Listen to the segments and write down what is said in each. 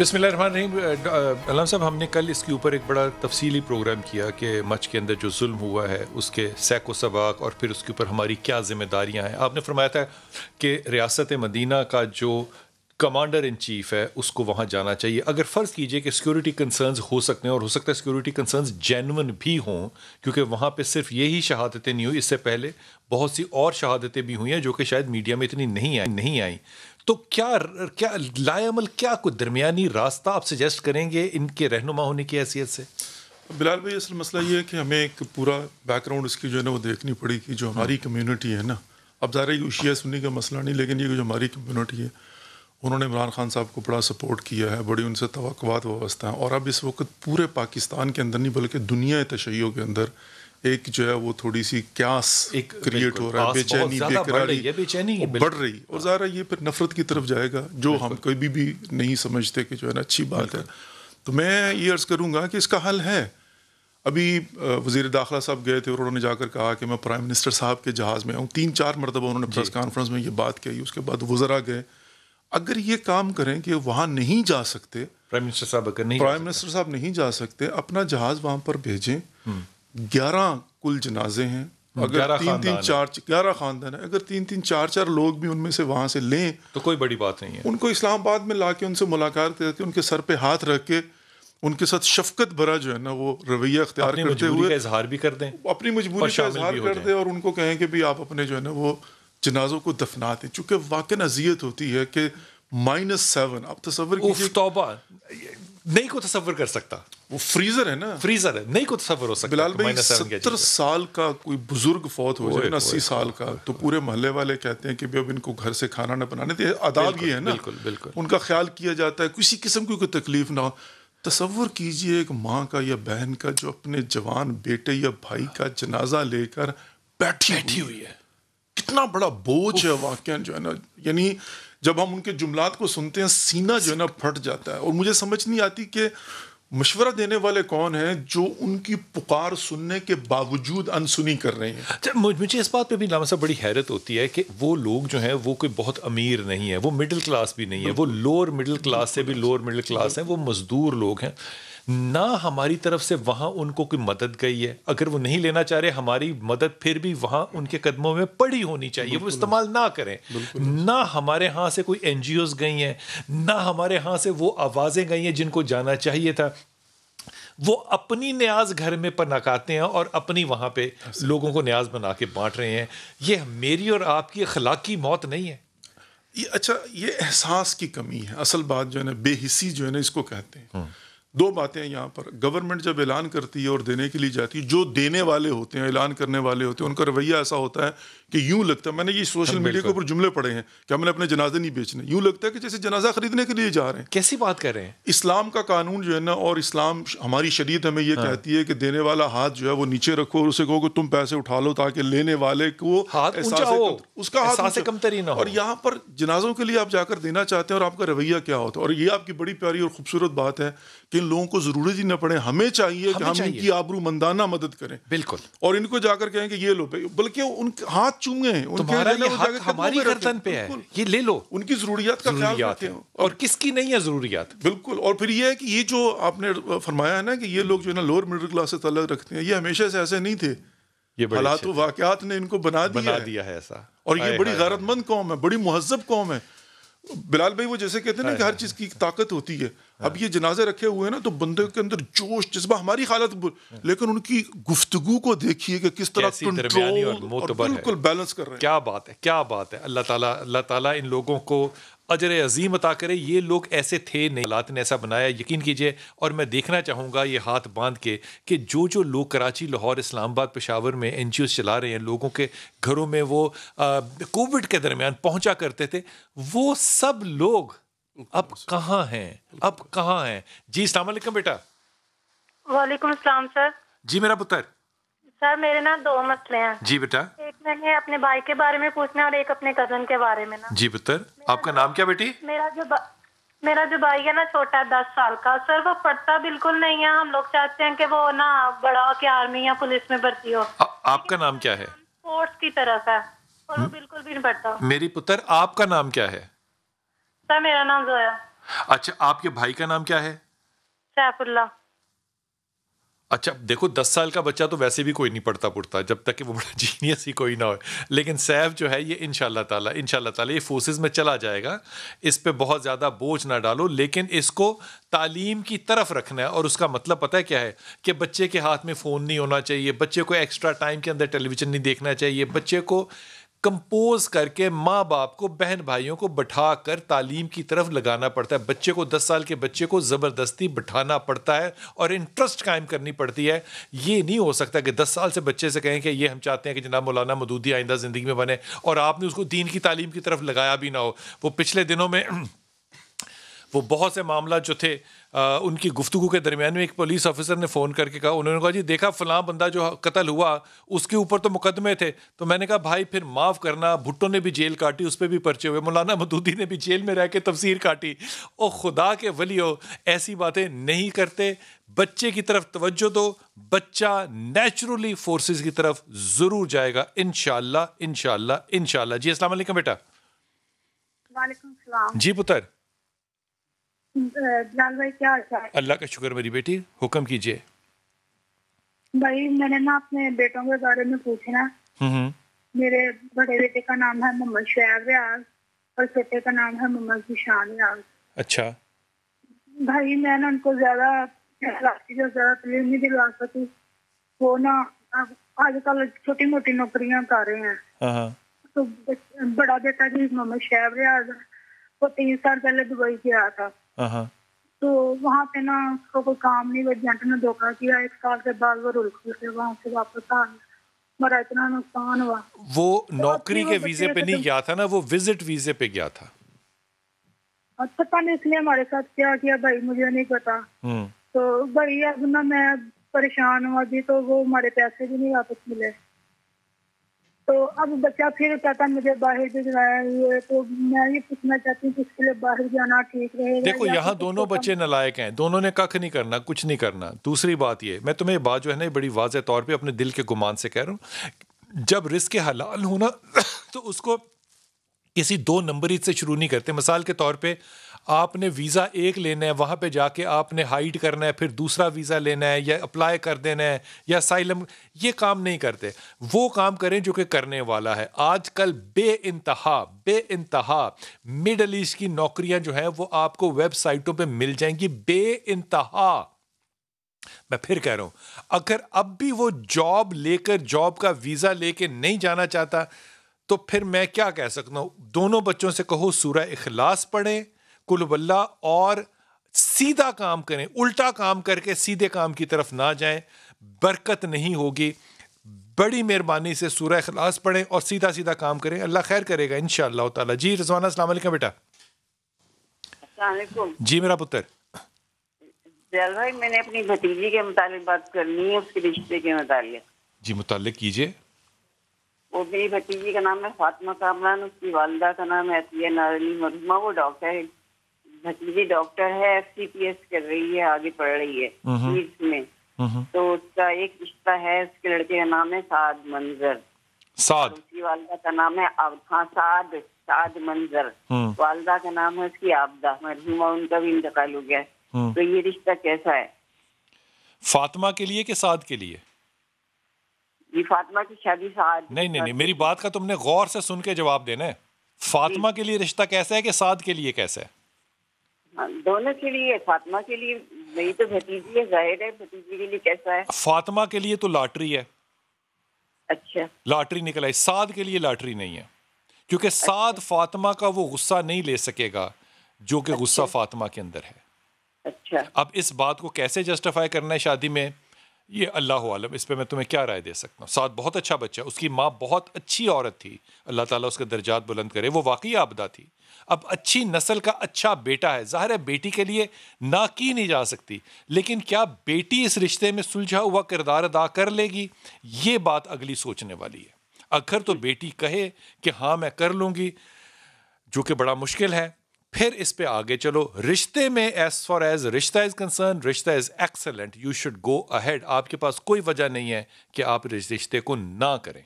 बिस्मिल अलाम साहब हमने कल इसके ऊपर एक बड़ा तफसीली प्रोग्राम किया कि मच के अंदर जो जुल्म हुआ है उसके सैको सबाक और फिर उसके ऊपर हमारी क्या जिम्मेदारियां हैं आपने फरमाया था कि रियासत मदीना का जो कमांडर इन चीफ है उसको वहाँ जाना चाहिए अगर फ़र्ज़ कीजिए कि सिक्योरिटी कंसर्न्स हो सकते हैं और हो सकता है सिक्योरिटी कंसर्न्स जेनवन भी हों क्योंकि वहाँ पे सिर्फ यही शहादतें नहीं हुई इससे पहले बहुत सी और शहादतें भी हुई हैं जो कि शायद मीडिया में इतनी नहीं आई नहीं आई तो क्या क्या लाएमल क्या कोई दरमियानी रास्ता आप सजेस्ट करेंगे इनके रहनुमा होने की हैसियत से बिलाल भाई असल मसला ये है कि हमें एक पूरा बैकग्राउंड इसकी जो है ना वो देखनी पड़ी कि जो हमारी कम्यूनिटी हाँ। है ना अब ज़ाहिर है उशिया सुनी का मसला नहीं लेकिन ये जो हमारी कम्यूनिटी है उन्होंने इमरान खान साहब को बड़ा सपोर्ट किया है बड़ी उनसे तो वाबस्ता हैं और अब इस वक्त पूरे पाकिस्तान के अंदर नहीं बल्कि दुनिया तशैयों के अंदर एक जो है वो थोड़ी सी क्यास एक क्रिएट हो रहा है बेचैनी बेकरारी बेचैनी बढ़ रही और ज़ारा ये फिर नफरत की तरफ जाएगा जो हम कभी भी नहीं समझते कि जो है ना अच्छी बात है तो मैं ये अर्ज़ करूँगा कि इसका हल है अभी वजीर दाखिला साहब गए थे और उन्होंने जाकर कहा कि मैं प्राइम मिनिस्टर साहब के जहाज़ में आऊँ तीन चार मरतबा उन्होंने प्रेस कॉन्फ्रेंस में ये बात कही उसके बाद वज़रा गए अगर ये काम करें कि वहाँ नहीं जा सकते प्राइम मिनिस्टर साहब अगर नहीं प्राइम मिनिस्टर साहब नहीं जा सकते अपना जहाज़ वहाँ पर भेजें हम्म। ग्यारह कुल जनाजे हैं हम्म, अगर तीन तीन चार ग्यारह खानदान है अगर तीन तीन चार चार लोग भी उनमें से वहां से लें तो कोई बड़ी बात नहीं है उनको इस्लामाबाद में ला के उनसे मुलाकात करके उनके सर पे हाथ रख के उनके साथ शफकत भरा जो है ना वो रवैया अख्तियार करते हुए इजहार भी कर दें अपनी मजबूरी का इजहार कर दें और उनको कहें कि भाई आप अपने जो है ना वो जनाजों को दफना दें चूंकि वाकई अजियत होती है कि माइनस सेवन आप तस्वर नहीं को तस्वर कर सकता वो फ्रीजर है ना फ्रीजर है नहीं को तस्वर हो सकता बिलाल भाई सत्तर साल का कोई बुजुर्ग फौत हो जाए अस्सी साल का तो पूरे मोहल्ले वाले कहते हैं कि भाई अब इनको घर से खाना ना बनाने दे आदाब ही है ना बिल्कुल बिल्कुल उनका ख्याल किया जाता है किसी किस्म की कोई तकलीफ ना हो तस्वर कीजिए एक माँ का या बहन का जो अपने जवान बेटे या भाई का जनाजा लेकर बैठी बैठी हुई है कितना बड़ा बोझ है वाक्य जो है ना यानी जब हम उनके जुमलात को सुनते हैं सीना जो है ना फट जाता है और मुझे समझ नहीं आती कि मशवरा देने वाले कौन हैं जो उनकी पुकार सुनने के बावजूद अनसुनी कर रहे हैं अच्छा, मुझे इस बात पे भी लामा साहब बड़ी हैरत होती है कि वो लोग जो हैं वो कोई बहुत अमीर नहीं है वो मिडिल क्लास भी नहीं है वो लोअर मिडिल क्लास से भी लोअर मिडिल क्लास हैं वो मज़दूर लोग हैं ना हमारी तरफ से वहाँ उनको कोई मदद गई है अगर वो नहीं लेना चाह रहे हमारी मदद फिर भी वहाँ उनके कदमों में पड़ी होनी चाहिए वो इस्तेमाल ना करें ना हमारे यहाँ से कोई एन गई हैं ना हमारे यहाँ से वो आवाज़ें गई हैं जिनको जाना चाहिए था वो अपनी न्याज घर में पनाकाते हैं और अपनी वहाँ पे लोगों को न्याज बना के बांट रहे हैं ये मेरी और आपकी अखलाकी मौत नहीं है ये अच्छा ये एहसास की कमी है असल बात जो है ना बेहिसी जो है ना इसको कहते हैं हम्म। दो बातें यहाँ पर गवर्नमेंट जब ऐलान करती है और देने के लिए जाती है जो देने वाले होते हैं ऐलान करने वाले होते हैं उनका रवैया ऐसा होता है कि यूं लगता है मैंने ये सोशल हाँ, मीडिया के ऊपर जुमले पड़े हैं कि हमने अपने जनाजे नहीं बेचने यूं लगता है कि जैसे जनाजा खरीदने के लिए जा रहे हैं कैसी बात कर रहे हैं इस्लाम का कानून जो है ना और इस्लाम हमारी शरीयत हमें ये हाँ। कहती है कि देने वाला हाथ जो है वो नीचे रखो और उसे कहो कि तुम पैसे उठा लो ताकि लेने वाले को उसका हाथ कम तरीन और यहाँ पर जनाजों के लिए आप जाकर देना चाहते हैं और आपका रवैया क्या होता है और ये आपकी बड़ी प्यारी और खूबसूरत बात है कि जिन लोगों को जरूरत ही न पड़े हमें चाहिए हमें कि हम चाहिए। इनकी आबरू मंदाना मदद करें बिल्कुल और इनको जाकर कहें कि ये लो बल्कि उनके हाथ चूमे हैं ये ले लो उनकी जरूरियात का ख्याल रखते हैं और किसकी नहीं है जरूरियात बिल्कुल और फिर ये है कि ये जो आपने फरमाया है ना कि ये लोग जो है ना लोअर मिडिल क्लास से तलग तो रखते हैं ये हमेशा से ऐसे नहीं थे ये हालात वाकत ने इनको बना दिया बना दिया है ऐसा और ये बड़ी गैरतमंद कौम है बड़ी महजब कौम है बिलाल भाई वो जैसे कहते हैं ना कि हर चीज़ की ताकत होती है हाँ। अब ये जनाजे रखे हुए हैं ना तो बंदे के अंदर जोश जज्बा हमारी हालत हाँ। लेकिन उनकी गुफ्तगु को देखिए कि किस तरह बिल्कुल बैलेंस कर रहे हैं क्या बात है क्या बात है अल्लाह ताला अल्लाह ताला इन लोगों को अजर अजीम अता करे ये लोग ऐसे थे नहीं हालात ने ऐसा बनाया यकीन कीजिए और मैं देखना चाहूँगा ये हाथ बांध के कि जो जो लोग कराची लाहौर इस्लामाबाद पेशावर में एन जी चला रहे हैं लोगों के घरों में वो कोविड के दरमियान पहुँचा करते थे वो सब लोग अब कहाँ है अब कहाँ है जी सलामकुम बेटा वालेकुम सलाम सर जी मेरा पुत्र सर मेरे ना दो मसले हैं जी बेटा एक मैंने अपने भाई के बारे में पूछना और एक अपने कजन के बारे में ना जी पुत्र आपका नाम क्या बेटी मेरा जो मेरा जो भाई है ना छोटा दस साल का सर वो पढ़ता बिल्कुल नहीं है हम लोग चाहते हैं कि वो ना बड़ा हो के आर्मी या पुलिस में भर्ती हो आ, आपका नाम क्या है स्पोर्ट्स की तरफ है और वो हम्म। बिल्कुल भी नहीं पढ़ता मेरी पुत्र आपका नाम क्या है सर मेरा नाम जोया अच्छा आपके भाई का नाम क्या है सैफुल्ला अच्छा देखो दस साल का बच्चा तो वैसे भी कोई नहीं पढ़ता पुढ़ता जब तक कि वो बड़ा जीनियस ही कोई ना हो लेकिन सैफ जो है ये इन ताला इन ताला ये फोर्सेज में चला जाएगा इस पर बहुत ज़्यादा बोझ ना डालो लेकिन इसको तालीम की तरफ रखना है और उसका मतलब पता है क्या है कि बच्चे के हाथ में फ़ोन नहीं होना चाहिए बच्चे को एक्स्ट्रा टाइम के अंदर टेलीविज़न नहीं देखना चाहिए बच्चे को कंपोज करके माँ बाप को बहन भाइयों को बैठा कर तालीम की तरफ लगाना पड़ता है बच्चे को दस साल के बच्चे को ज़बरदस्ती बिठाना पड़ता है और इंटरेस्ट कायम करनी पड़ती है ये नहीं हो सकता कि दस साल से बच्चे से कहें कि ये हम चाहते हैं कि जनाब मौलाना मदूदी आइंदा ज़िंदगी में बने और आपने उसको दीन की तालीम की तरफ लगाया भी ना हो वो पिछले दिनों में वो बहुत से मामला जो थे आ, उनकी गुफ्तु के दरमियान में एक पुलिस ऑफिसर ने फ़ोन करके कहा उन्होंने कहा जी देखा फलां बंदा जो कत्ल हुआ उसके ऊपर तो मुकदमे थे तो मैंने कहा भाई फिर माफ़ करना भुट्टो ने भी जेल काटी उस पर भी पर्चे हुए मौलाना मदूदी ने भी जेल में रह के तफसीर काटी ओ खुदा के वली ऐसी बातें नहीं करते बच्चे की तरफ तवज्जो दो बच्चा नेचुरली फोर्सेस की तरफ ज़रूर जाएगा इन शह इन जी अस्सलाम बेटा जी पुत्र भाई क्या अल्लाह का शुक्र मेरी बेटी हुक्म कीजिए भाई मैंने ना अपने बेटों के बारे में पूछना हम्म, हम्म। मेरे बड़े बेटे का नाम है मोहम्मद शहब रियाज और छोटे का नाम है मोहम्मद जिशान रियाज अच्छा भाई मैं ना उनको ज्यादा ज्यादा तलीम नहीं दिलवा सकती वो ना आजकल छोटी मोटी नौकरियां कर रहे हैं हाँ, हाँ। तो बड़ा बेटा जी मोहम्मद शहब रियाज वो तीन साल पहले दुबई गया था Uh-huh. तो वहाँ पे ना उसको कोई काम नहीं हुआ एजेंट ने धोखा किया एक साल के बाद वो रुक खुलते वहाँ से वापस आ गया मेरा इतना नुकसान हुआ वो नौकरी के वीजे पे नहीं गया था ना वो विजिट वीजे पे गया था अच्छा पता इसलिए हमारे साथ क्या किया भाई मुझे नहीं पता हम्म। तो भाई अब ना मैं परेशान हुआ जी तो वो हमारे पैसे भी नहीं वापस मिले तो अब बच्चा फिर कहता है मुझे बाहर भिजवाया है तो मैं ये पूछना चाहती हूँ कि इसके लिए बाहर जाना ठीक रहेगा देखो यहाँ दोनों बच्चे नलायक हैं दोनों ने कख नहीं करना कुछ नहीं करना दूसरी बात ये मैं तुम्हें बात जो है ना बड़ी वाज तौर पर अपने दिल के गुमान से कह रहा हूँ जब रिस्क हलाल होना तो उसको किसी दो नंबरी से शुरू नहीं करते मिसाल के तौर पर आपने वीज़ा एक लेना है वहाँ पे जाके आपने हाइड करना है फिर दूसरा वीज़ा लेना है या अप्लाई कर देना है या साइलम ये काम नहीं करते वो काम करें जो कि करने वाला है आजकल बे इंतहा बे इंतहा मिडल ईस्ट की नौकरियाँ जो हैं वो आपको वेबसाइटों पे मिल जाएंगी बे इंतहा मैं फिर कह रहा हूं अगर अब भी वो जॉब लेकर जॉब का वीज़ा लेके नहीं जाना चाहता तो फिर मैं क्या कह सकता हूँ दोनों बच्चों से कहो सूर्य इखलास पढ़ें कुलबल्ला और सीधा काम करें उल्टा काम करके सीधे काम की तरफ ना जाएं बरकत नहीं होगी बड़ी मेहरबानी से सूर अखलास पढ़ें और सीधा सीधा काम करें अल्लाह खैर करेगा इन ताला जी रजवाना असल बेटा जी मेरा पुत्र जल भाई मैंने अपनी भतीजी के मुताबिक बात करनी है उसके रिश्ते के मुताबिक जी मुतालिक कीजिए वो मेरी भतीजी का नाम है फातिमा कामरान उसकी वालदा का नाम है नारली मरहुमा वो डॉक्टर है भतीजी डॉक्टर है एफ कर रही है आगे पढ़ रही है फीस में तो उसका एक रिश्ता है उसके लड़के का नाम है साद मंजर साद तो उसकी वालदा का नाम है हाँ साद साद मंजर हम्म। वालदा का नाम है उसकी आपदा मरहूमा उनका भी इंतकाल हो गया हम्म। तो ये रिश्ता कैसा है फातिमा के लिए के साद के लिए ये फातिमा की शादी साद नहीं नहीं नहीं मेरी बात का तुमने गौर से सुन के जवाब देना है फातिमा के लिए रिश्ता कैसा है कि साद के लिए कैसा है हाँ, दोनों के लिए फातिमा के लिए नहीं तो भतीजी है जाहिर है भतीजी के लिए कैसा है फातिमा के लिए तो लॉटरी है अच्छा लॉटरी निकल आई साद के लिए लॉटरी नहीं है क्योंकि अच्छा। साद फातिमा का वो गुस्सा नहीं ले सकेगा जो कि अच्छा। गुस्सा फातिमा के अंदर है अच्छा अब इस बात को कैसे जस्टिफाई करना है शादी में ये अल्लाह आलम इस पर मैं तुम्हें क्या राय दे सकता हूँ साथ बहुत अच्छा बच्चा उसकी माँ बहुत अच्छी औरत थी अल्लाह ताला उसके दर्जात बुलंद करे वो वाकई आपदा थी अब अच्छी नस्ल का अच्छा बेटा है ज़ाहिर है बेटी के लिए ना की नहीं जा सकती लेकिन क्या बेटी इस रिश्ते में सुलझा हुआ किरदार अदा कर लेगी ये बात अगली सोचने वाली है अगर तो बेटी कहे कि हाँ मैं कर लूँगी जो कि बड़ा मुश्किल है फिर इस पे आगे चलो रिश्ते में एज फॉर एज रिश्ता इज कंसर्न रिश्ता is excellent you should go ahead आपके पास कोई वजह नहीं है कि आप रिश्ते को ना करें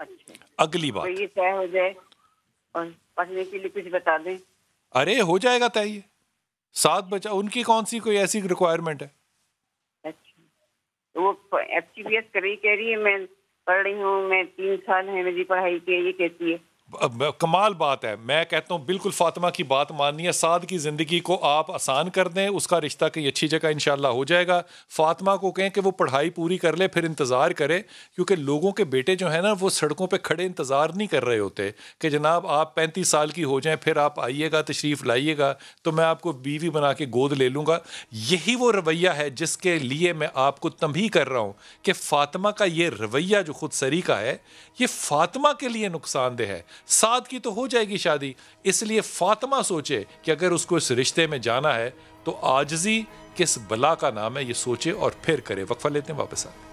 अच्छा। अगली बात तो ये तय हो जाए के लिए कुछ बता दें अरे हो जाएगा तय सात बचा उनकी कौन सी कोई ऐसी रिक्वायरमेंट है अच्छा तो वो कह रही है मैं पढ़ रही हूँ मैं तीन साल है मेरी पढ़ाई के ये कहती है कमाल बात है मैं कहता हूँ बिल्कुल फातिमा की बात माननी है साद की ज़िंदगी को आप आसान कर दें उसका रिश्ता कहीं अच्छी जगह इन हो जाएगा फातिमा को कहें कि वो पढ़ाई पूरी कर ले फिर इंतज़ार करे क्योंकि लोगों के बेटे जो हैं ना वो सड़कों पर खड़े इंतज़ार नहीं कर रहे होते कि जनाब आप पैंतीस साल की हो जाएँ फिर आप आइएगा तशरीफ़ लाइएगा तो मैं आपको बीवी बना के गोद ले लूँगा यही वो रवैया है जिसके लिए मैं आपको तंभी कर रहा हूँ कि फ़ातिमा का ये रवैया जो खुद सरी का है ये फ़ातिमा के लिए नुकसानदेह है साद की तो हो जाएगी शादी इसलिए फातिमा सोचे कि अगर उसको इस रिश्ते में जाना है तो आजजी किस बला का नाम है ये सोचे और फिर करे वक्फा लेते हैं वापस आते